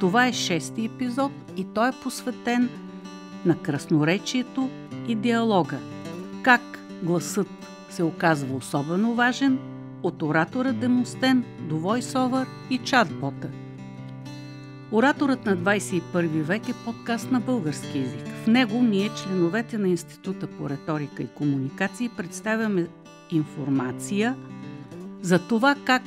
Това е шести епизод и той е посветен на красноречието и диалога. Как гласът се оказва особено важен от оратора Демостен до Войсовър и чатбота. Ораторът на 21 век е подкаст на български язик. В него ние, членовете на Института по риторика и комуникации, представяме информация за това как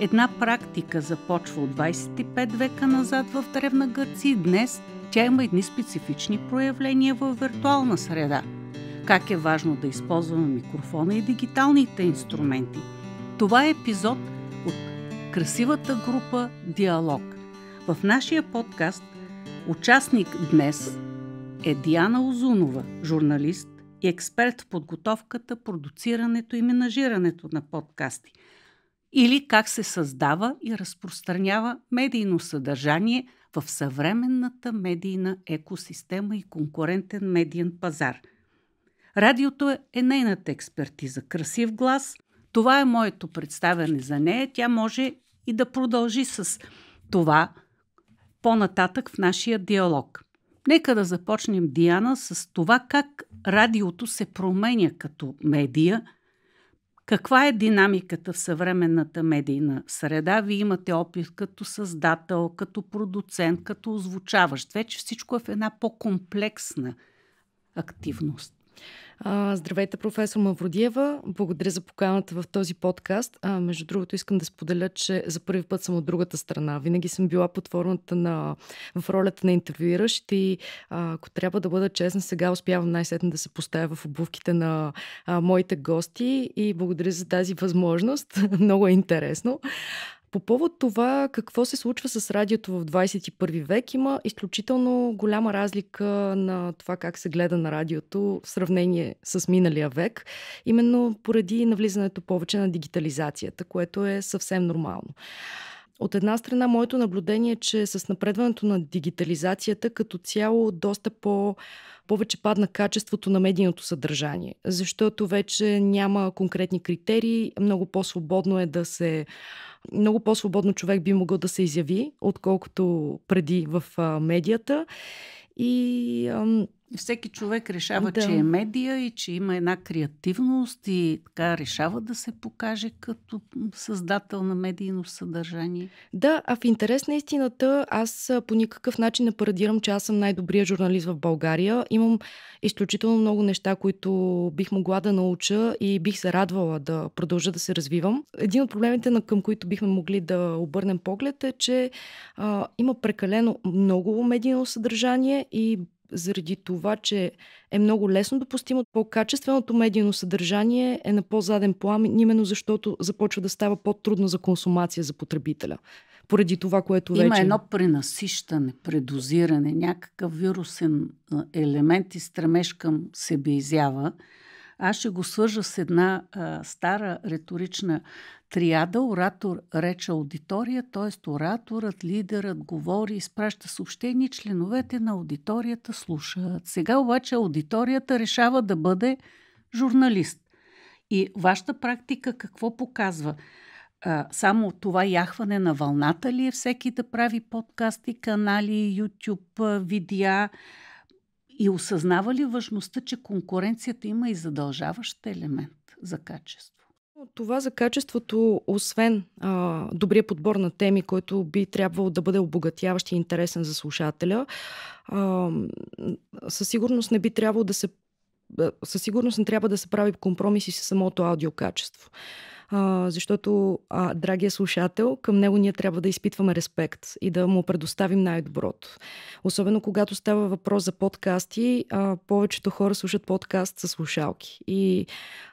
Една практика започва от 25 века назад в Древна Гърция и днес тя има едни специфични проявления в виртуална среда. Как е важно да използваме микрофона и дигиталните инструменти. Това е епизод от красивата група Диалог. В нашия подкаст участник днес е Диана Озунова, журналист и експерт в подготовката, продуцирането и менажирането на подкасти – или как се създава и разпространява медийно съдържание в съвременната медийна екосистема и конкурентен медиен пазар. Радиото е, е нейната експертиза. Красив глас. Това е моето представяне за нея. Тя може и да продължи с това по-нататък в нашия диалог. Нека да започнем, Диана, с това как радиото се променя като медия – каква е динамиката в съвременната медийна среда? Вие имате опит като създател, като продуцент, като озвучаващ. Вече всичко е в една по-комплексна активност здравейте, професор Мавродиева. Благодаря за поканата в този подкаст. А, между другото, искам да споделя, че за първи път съм от другата страна. Винаги съм била потворната на, в ролята на интервюиращ и а, ако трябва да бъда честна, сега успявам най сетне да се поставя в обувките на а, моите гости и благодаря за тази възможност. Много е интересно. По повод това какво се случва с радиото в 21 век има изключително голяма разлика на това как се гледа на радиото в сравнение с миналия век, именно поради навлизането повече на дигитализацията, което е съвсем нормално. От една страна, моето наблюдение е, че с напредването на дигитализацията като цяло доста по, повече падна качеството на медийното съдържание, защото вече няма конкретни критерии, много по-свободно е да се много по-свободно човек би могъл да се изяви, отколкото преди в медията. И всеки човек решава, да. че е медия и че има една креативност и така решава да се покаже като създател на медийно съдържание. Да, а в интерес на истината аз по никакъв начин не парадирам, че аз съм най добрия журналист в България. Имам изключително много неща, които бих могла да науча и бих се радвала да продължа да се развивам. Един от проблемите, на към които бихме могли да обърнем поглед е, че а, има прекалено много медийно съдържание и заради това, че е много лесно допустимо. По-качественото медийно съдържание е на по-заден план, именно защото започва да става по-трудно за консумация за потребителя. Поради това, което вече... Има едно пренасищане, предозиране, някакъв вирусен елемент и стремеж към себеизява. изява аз ще го свържа с една а, стара риторична триада оратор, реча аудитория, т.е. ораторът, лидерът говори, изпраща съобщения, членовете на аудиторията слушат. Сега обаче аудиторията решава да бъде журналист. И вашата практика какво показва? а, само това яхване на вълната ли е всеки да прави подкасти, канали, YouTube, видеа, и осъзнава ли важността, че конкуренцията има и задължаващ елемент за качество? Това за качеството, освен а, добрия подбор на теми, който би трябвало да бъде обогатяващ и интересен за слушателя, а, със сигурност не би трябвало да се със сигурност не трябва да се прави компромиси с самото аудиокачество. качество а, защото а, драгия слушател, към него ние трябва да изпитваме респект и да му предоставим най-доброто. Особено когато става въпрос за подкасти, а, повечето хора слушат подкаст с слушалки. И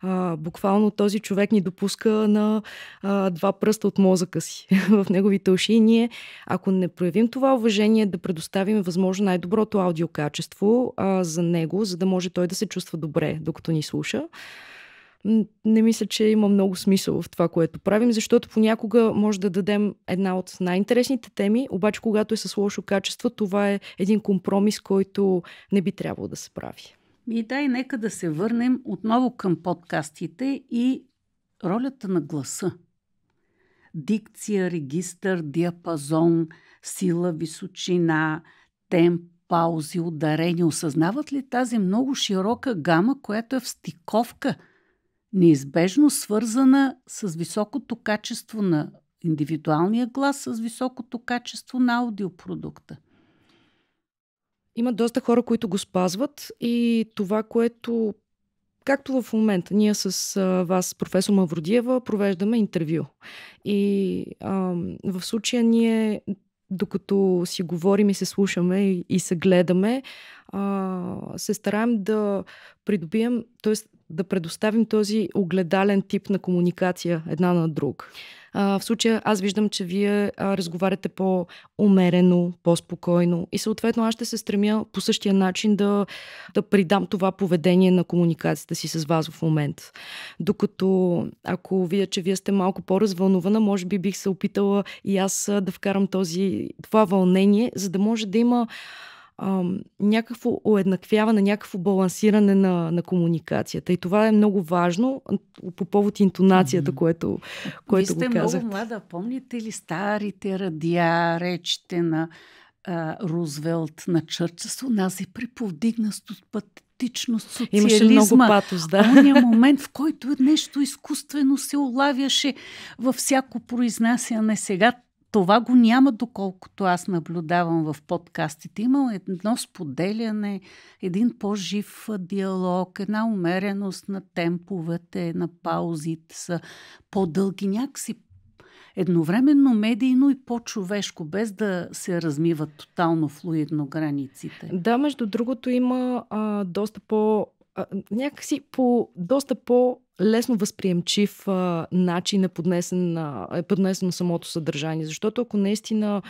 а, буквално този човек ни допуска на а, два пръста от мозъка си в неговите уши. И ние, ако не проявим това уважение, да предоставим възможно най-доброто аудиокачество а, за него, за да може той да се чувства добре, докато ни слуша не мисля, че има много смисъл в това, което правим, защото понякога може да дадем една от най-интересните теми, обаче когато е с лошо качество, това е един компромис, който не би трябвало да се прави. И да, и нека да се върнем отново към подкастите и ролята на гласа. Дикция, регистър, диапазон, сила, височина, темп, паузи, ударения. Осъзнават ли тази много широка гама, която е в стиковка – неизбежно свързана с високото качество на индивидуалния глас, с високото качество на аудиопродукта. Има доста хора, които го спазват и това, което както в момента, ние с вас, професор Мавродиева, провеждаме интервю. И а, в случая ние, докато си говорим и се слушаме и, и се гледаме, а, се стараем да придобием, т.е да предоставим този огледален тип на комуникация една на друг. А, в случая аз виждам, че вие а, разговаряте по-умерено, по-спокойно и съответно аз ще се стремя по същия начин да, да придам това поведение на комуникацията си с вас в момент. Докато ако видя, че вие сте малко по-развълнувана, може би бих се опитала и аз да вкарам този, това вълнение, за да може да има някакво уеднаквяване, някакво балансиране на, на комуникацията. И това е много важно по повод интонацията, mm-hmm. което, което Вие сте го много млада. Помните ли старите радиа, речите на а, Рузвелт, на Чърчес? Нас е приповдигна път социализма. Имаше много патос, да. Оня момент, в който нещо изкуствено се улавяше във всяко произнасяне. Сега това го няма, доколкото аз наблюдавам в подкастите. Има едно споделяне, един по-жив диалог, една умереност на темповете, на паузите са по-дълги. Някакси едновременно медийно и по-човешко, без да се размиват тотално флуидно границите. Да, между другото има а, доста по... А, някакси по доста по лесно възприемчив а, начин е, поднесен, на е поднесено самото съдържание. Защото ако наистина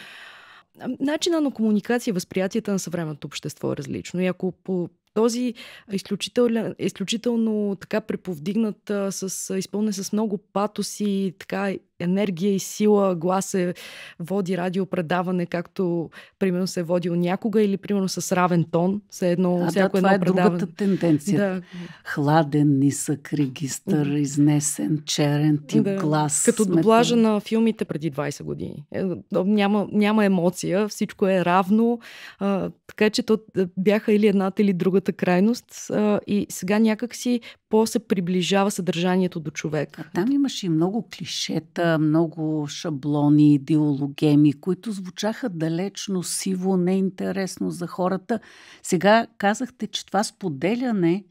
начина на комуникация възприятията на съвременното общество е различно. И ако по този изключително, изключително така преповдигнат, с, изпълнен с много патос и така енергия и сила глас се води радиопредаване, както примерно се е водил някога или примерно с равен тон, Се едно, а, всяко да, едно това е предаване. другата тенденция. Да. Хладен, нисък регистър, изнесен, черен тип да. глас. Като сметен. доблажа на филмите преди 20 години. Е, няма, няма емоция, всичко е равно, така че то бяха или едната, или другата крайност. А, и сега някакси по-се приближава съдържанието до човека. А там имаше и много клишета, много шаблони, идеологеми, които звучаха далечно, сиво, неинтересно за хората. Сега казахте, че това споделяне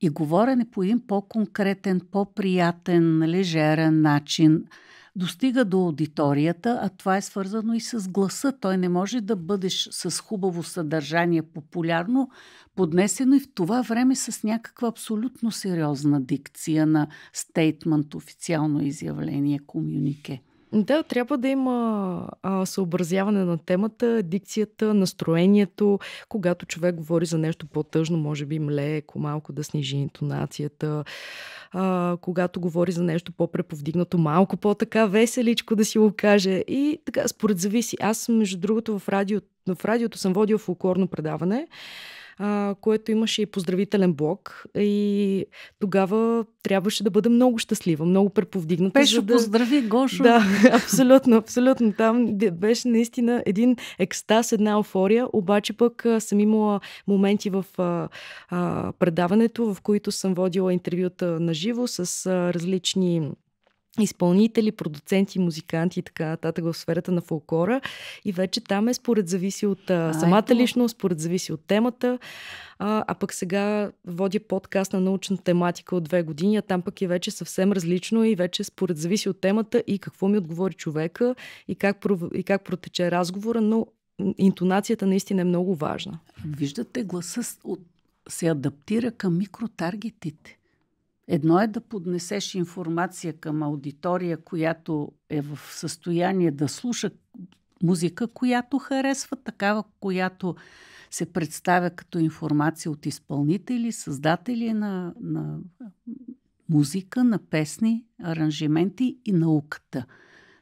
и говорене по един по-конкретен, по-приятен, лежерен начин – достига до аудиторията, а това е свързано и с гласа. Той не може да бъдеш с хубаво съдържание, популярно, поднесено и в това време с някаква абсолютно сериозна дикция на стейтмент, официално изявление, комюнике. Да, трябва да има а, съобразяване на темата, дикцията, настроението. Когато човек говори за нещо по-тъжно, може би млеко, малко да снижи интонацията. А, когато говори за нещо по-преповдигнато, малко по-така веселичко да си го каже. И така, според зависи. Аз, между другото, в, радио, в радиото съм водил фулкорно предаване а, което имаше и поздравителен блок. И тогава трябваше да бъда много щастлива, много преповдигната. Пешо, да... поздрави, Гошо! Да, абсолютно, абсолютно. Там беше наистина един екстаз, една еуфория, обаче пък съм имала моменти в а, а, предаването, в които съм водила интервюта на живо с а, различни изпълнители, продуценти, музиканти и така нататък в сферата на фолклора. И вече там е според зависи от а, самата ето. личност, според зависи от темата. А, а пък сега водя подкаст на научна тематика от две години, а там пък е вече съвсем различно и вече според зависи от темата и какво ми отговори човека и как, пров... и как протече разговора, но интонацията наистина е много важна. Виждате, гласа от... се адаптира към микротаргетите. Едно е да поднесеш информация към аудитория, която е в състояние да слуша музика, която харесва, такава, която се представя като информация от изпълнители, създатели на, на музика, на песни, аранжименти и науката.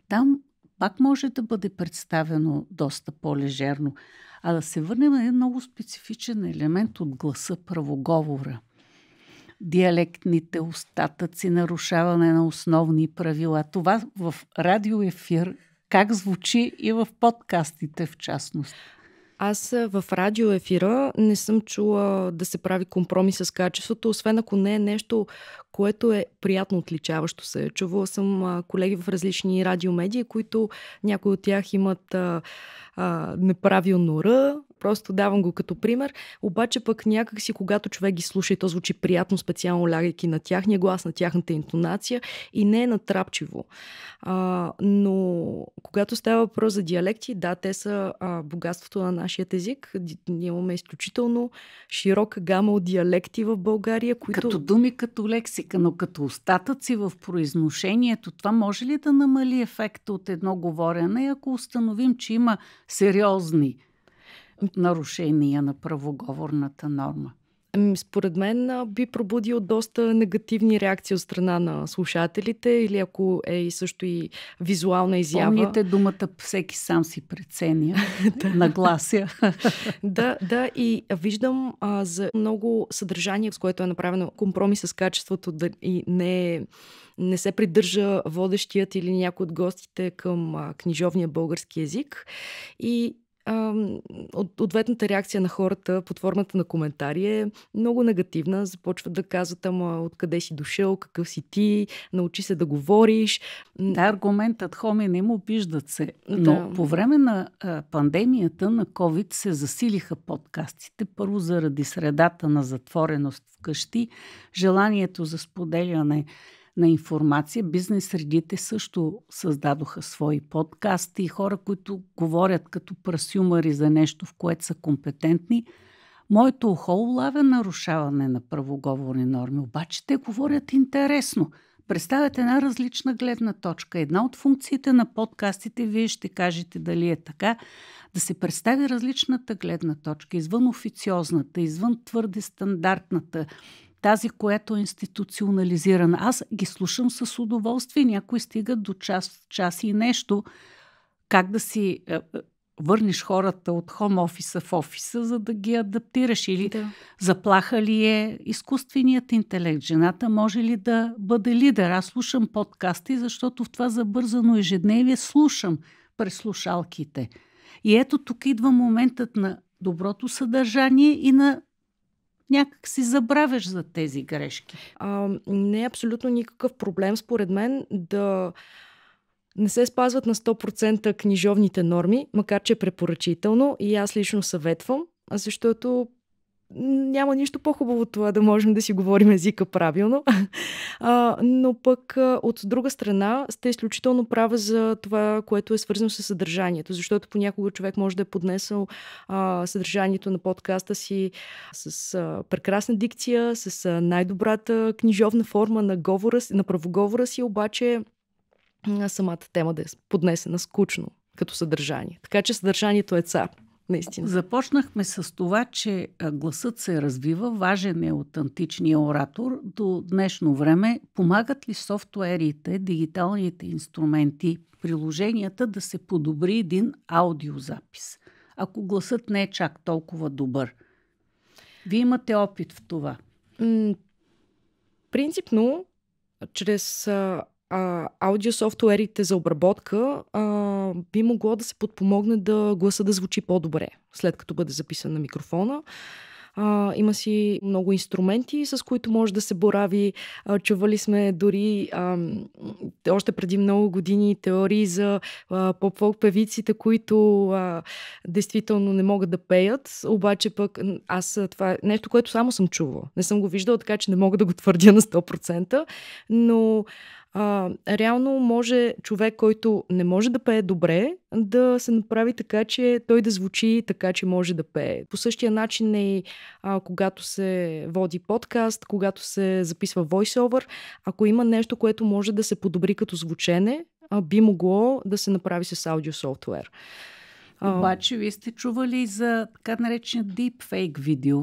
Там пак може да бъде представено доста по-лежерно. А да се върнем на един много специфичен елемент от гласа правоговора – диалектните остатъци, нарушаване на основни правила. Това в радиоефир как звучи и в подкастите в частност. Аз е, в радиоефира не съм чула да се прави компромис с качеството, освен ако не е нещо, което е приятно отличаващо се. Чувала съм колеги в различни радиомедии, които някои от тях имат а, а, неправилно Р, Просто давам го като пример. Обаче пък някакси, когато човек ги слуша и то звучи приятно, специално лягайки на тяхния глас, на тяхната интонация и не е натрапчиво. А, но когато става въпрос за диалекти, да, те са а, богатството на нашия език. Ние имаме изключително широка гама от диалекти в България, които... Като думи, като лексика, но като остатъци в произношението, това може ли да намали ефекта от едно говорене, ако установим, че има сериозни нарушения на правоговорната норма? Ами, според мен би пробудил доста негативни реакции от страна на слушателите или ако е и също и визуална изява. Помните думата всеки сам си преценя, наглася. да, да и виждам а, за много съдържание, с което е направено компромис с качеството да, и не е не се придържа водещият или някой от гостите към а, книжовния български язик. И от, ответната реакция на хората под формата на коментари е много негативна. Започват да казват, ама откъде си дошъл, какъв си ти, научи се да говориш. Да, аргументът хоми не му обиждат се. Но да. по време на а, пандемията на COVID се засилиха подкастите. Първо заради средата на затвореност вкъщи, желанието за споделяне на информация. Бизнес средите също създадоха свои подкасти и хора, които говорят като прасюмари за нещо, в което са компетентни. Моето ухо улавя нарушаване на правоговорни норми, обаче те говорят интересно – представят една различна гледна точка. Една от функциите на подкастите, вие ще кажете дали е така, да се представи различната гледна точка, извън официозната, извън твърде стандартната, тази, която е институционализирана. Аз ги слушам с удоволствие. Някои стига до час, час и нещо. Как да си е, е, върнеш хората от хом офиса в офиса, за да ги адаптираш? Или да. заплаха ли е изкуственият интелект? Жената може ли да бъде лидер? Аз слушам подкасти, защото в това забързано ежедневие слушам през слушалките. И ето тук идва моментът на доброто съдържание и на някак си забравяш за тези грешки. А, не е абсолютно никакъв проблем, според мен, да не се спазват на 100% книжовните норми, макар че е препоръчително и аз лично съветвам, защото няма нищо по-хубаво от това да можем да си говорим езика правилно. А, но пък от друга страна сте изключително права за това, което е свързано с съдържанието, защото понякога човек може да е поднесъл а, съдържанието на подкаста си с а, прекрасна дикция, с а, най-добрата книжовна форма на, говора, на правоговора си, обаче а, самата тема да е поднесена скучно като съдържание. Така че съдържанието е цар наистина. Започнахме с това, че гласът се развива, важен е от античния оратор до днешно време. Помагат ли софтуерите, дигиталните инструменти, приложенията да се подобри един аудиозапис, ако гласът не е чак толкова добър? Вие имате опит в това. Принципно, чрез а, аудиософтуерите за обработка а, би могло да се подпомогне да гласа да звучи по-добре, след като бъде записан на микрофона. А, има си много инструменти, с които може да се борави. А, чували сме дори а, още преди много години теории за поп-фолк певиците, които а, действително не могат да пеят, обаче пък аз това е нещо, което само съм чувала. Не съм го виждала, така че не мога да го твърдя на 100%, но а, реално може човек, който не може да пее добре, да се направи така, че той да звучи така, че може да пее. По същия начин е и а, когато се води подкаст, когато се записва voiceover, ако има нещо, което може да се подобри като звучене, а, би могло да се направи с аудиософтуер. Обаче, вие сте чували за така наречения deepfake видео,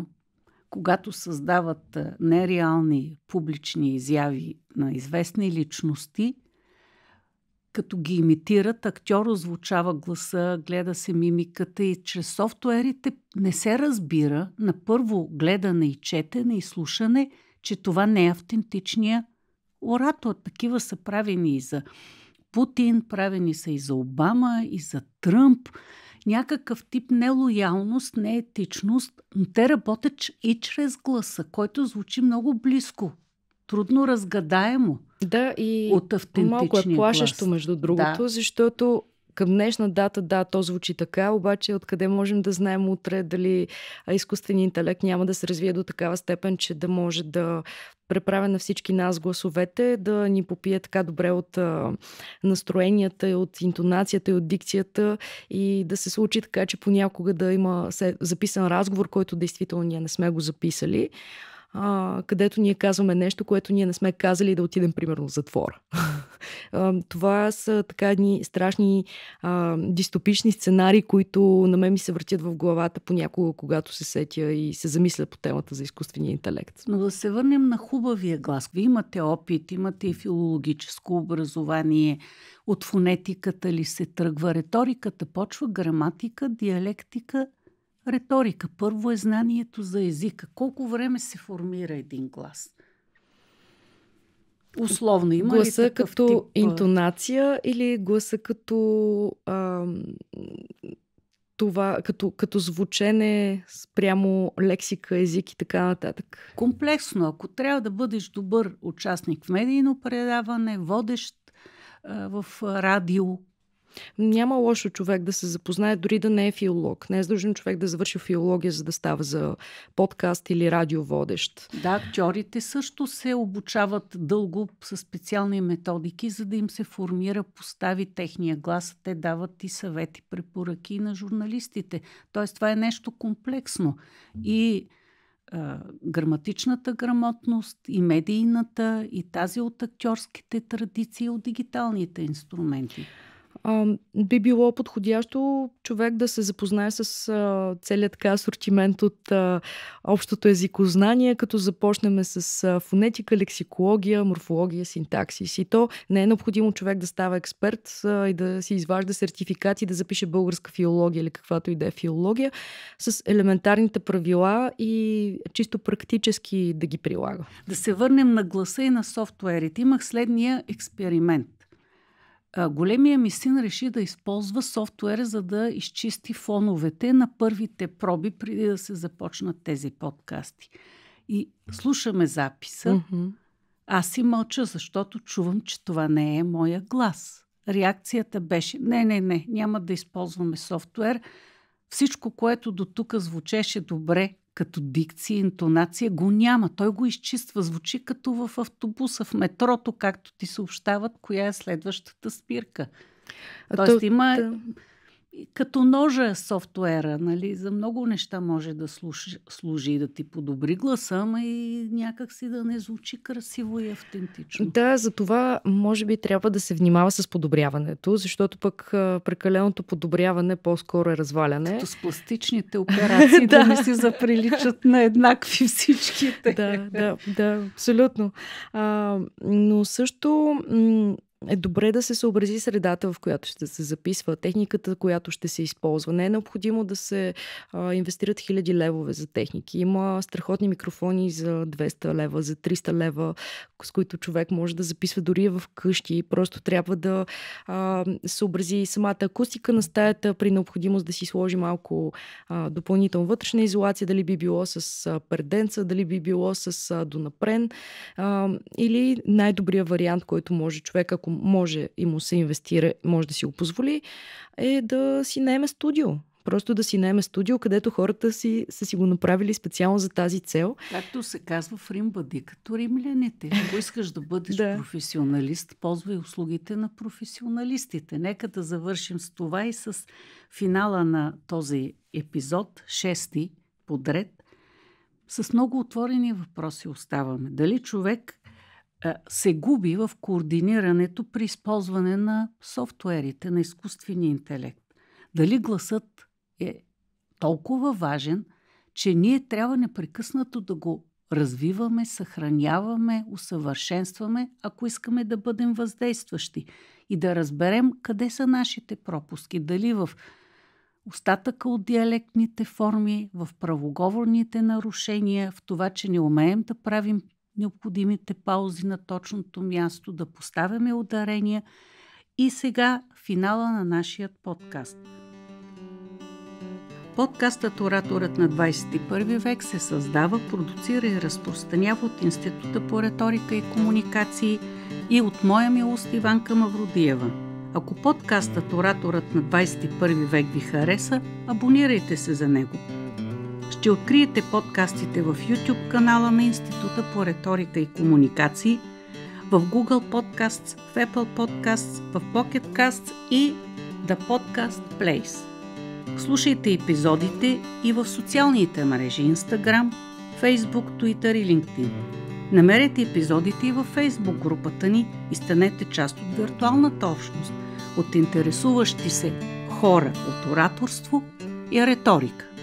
когато създават нереални публични изяви на известни личности, като ги имитират, актьор озвучава гласа, гледа се мимиката и чрез софтуерите не се разбира на първо гледане и четене и слушане, че това не е автентичния оратор. Такива са правени и за Путин, правени са и за Обама, и за Тръмп, някакъв тип нелоялност, неетичност, но те работят и чрез гласа, който звучи много близко, трудно разгадаемо. Да, и от малко е плашещо, глас. между другото, да. защото към днешна дата, да, то звучи така, обаче откъде можем да знаем утре дали изкуственият интелект няма да се развие до такава степен, че да може да преправя на всички нас гласовете, да ни попие така добре от а, настроенията, от интонацията и от дикцията и да се случи така, че понякога да има записан разговор, който действително ние не сме го записали а, където ние казваме нещо, което ние не сме казали да отидем, примерно, в затвора. Това са така едни страшни а, дистопични сценари, които на мен ми се въртят в главата понякога, когато се сетя и се замисля по темата за изкуствения интелект. Но да се върнем на хубавия глас. Вие имате опит, имате и филологическо образование. От фонетиката ли се тръгва? Риториката почва, граматика, диалектика – Реторика първо е знанието за езика. Колко време се формира един глас? Условно има гласа ли като тип... интонация или гласа като а, това, като, като звучене спрямо лексика, език и така нататък? Комплексно. Ако трябва да бъдеш добър участник в медийно предаване, водещ а, в радио, няма лошо човек да се запознае, дори да не е филолог. Не е задължен човек да завърши филология, за да става за подкаст или радиоводещ. Да, актьорите също се обучават дълго с специални методики, за да им се формира постави техния глас. Те дават и съвети, препоръки на журналистите. Тоест това е нещо комплексно. И граматичната грамотност, и медийната, и тази от актьорските традиции, от дигиталните инструменти а, би било подходящо човек да се запознае с а, целият така асортимент от а, общото езикознание, като започнем с а, фонетика, лексикология, морфология, синтаксис. И то не е необходимо човек да става експерт а, и да си изважда сертификати, да запише българска филология или каквато и да е филология, с елементарните правила и чисто практически да ги прилага. Да се върнем на гласа и на софтуерите. Имах следния експеримент. А, големия ми син реши да използва софтуера, за да изчисти фоновете на първите проби, преди да се започнат тези подкасти. И слушаме записа. Mm-hmm. Аз си мълча, защото чувам, че това не е моя глас. Реакцията беше: не, не, не, няма да използваме софтуер. Всичко, което до тук звучеше добре, като дикция, интонация го няма. Той го изчиства. Звучи като в автобуса, в метрото, както ти съобщават, коя е следващата спирка. А Тоест то, има да като ножа софтуера, нали, за много неща може да служи, служи и да ти подобри гласа, ама и някак си да не звучи красиво и автентично. Да, за това може би трябва да се внимава с подобряването, защото пък прекаленото подобряване по-скоро е разваляне. Като с пластичните операции да. да не си заприличат на еднакви всичките. да, да, да, абсолютно. А, но също е добре да се съобрази средата, в която ще се записва, техниката, която ще се използва. Не е необходимо да се а, инвестират хиляди левове за техники. Има страхотни микрофони за 200 лева, за 300 лева, с които човек може да записва дори в къщи. Просто трябва да а, съобрази самата акустика на стаята, при необходимост да си сложи малко а, допълнително вътрешна изолация, дали би било с а, перденца, дали би било с а, донапрен а, или най-добрият вариант, който може човек, ако ако може и му се инвестира, може да си го позволи, е да си наеме студио. Просто да си наеме студио, където хората си, са си го направили специално за тази цел. Както се казва в Рим, бъди като римляните. Ако искаш да бъдеш да. професионалист, ползвай услугите на професионалистите. Нека да завършим с това и с финала на този епизод, шести подред. С много отворени въпроси оставаме. Дали човек се губи в координирането при използване на софтуерите, на изкуствения интелект. Дали гласът е толкова важен, че ние трябва непрекъснато да го развиваме, съхраняваме, усъвършенстваме, ако искаме да бъдем въздействащи и да разберем къде са нашите пропуски. Дали в остатъка от диалектните форми, в правоговорните нарушения, в това, че не умеем да правим необходимите паузи на точното място, да поставяме ударения. И сега финала на нашия подкаст. Подкастът Ораторът на 21 век се създава, продуцира и разпространява от Института по риторика и комуникации и от моя милост Иванка Мавродиева. Ако подкастът Ораторът на 21 век ви хареса, абонирайте се за него – ще откриете подкастите в YouTube канала на Института по риторика и комуникации, в Google Podcasts, в Apple Podcasts, в Pocket Casts и The Podcast Place. Слушайте епизодите и в социалните мрежи Instagram, Facebook, Twitter и LinkedIn. Намерете епизодите и във Facebook групата ни и станете част от виртуалната общност от интересуващи се хора от ораторство и риторика.